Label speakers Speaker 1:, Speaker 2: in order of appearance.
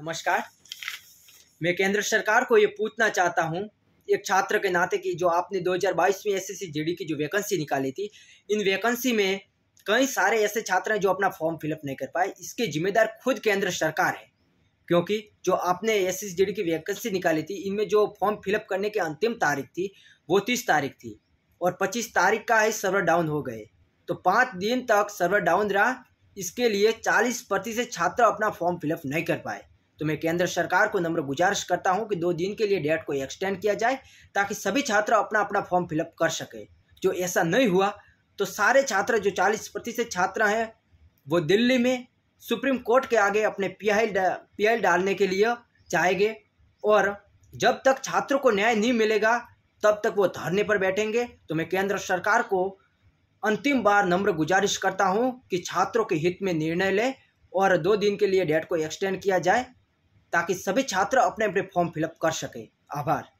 Speaker 1: नमस्कार मैं केंद्र सरकार को ये पूछना चाहता हूँ एक छात्र के नाते कि जो आपने 2022 में एसएससी जीडी की जो वैकेंसी निकाली थी इन वैकेंसी में कई सारे ऐसे छात्र हैं जो अपना फॉर्म फिलअप नहीं कर पाए इसके जिम्मेदार खुद केंद्र सरकार है क्योंकि जो आपने एस एस की वैकेंसी निकाली थी इनमें जो फॉर्म फिलअप करने की अंतिम तारीख थी वो तीस तारीख थी और पच्चीस तारीख का ही सर्वर डाउन हो गए तो पाँच दिन तक सर्वर डाउन रहा इसके लिए चालीस प्रतिशत छात्र अपना फॉर्म फिलअप नहीं कर पाए तो मैं केंद्र सरकार को नम्र गुजारिश करता हूँ कि दो दिन के लिए डेट को एक्सटेंड किया जाए ताकि सभी छात्र अपना अपना फॉर्म फिलअप कर सके जो ऐसा नहीं हुआ तो सारे छात्र जो चालीस प्रतिशत छात्र हैं वो दिल्ली में सुप्रीम कोर्ट के आगे अपने पी आई पी आई डालने के लिए जाएंगे और जब तक छात्रों को न्याय नहीं मिलेगा तब तक वो धरने पर बैठेंगे तो मैं केंद्र सरकार को अंतिम बार नम्र गुजारिश करता हूँ कि छात्रों के हित में निर्णय लें और दो दिन के लिए डेट को एक्सटेंड किया जाए ताकि सभी छात्र अपने अपने फॉर्म फिलअप कर सके
Speaker 2: आभार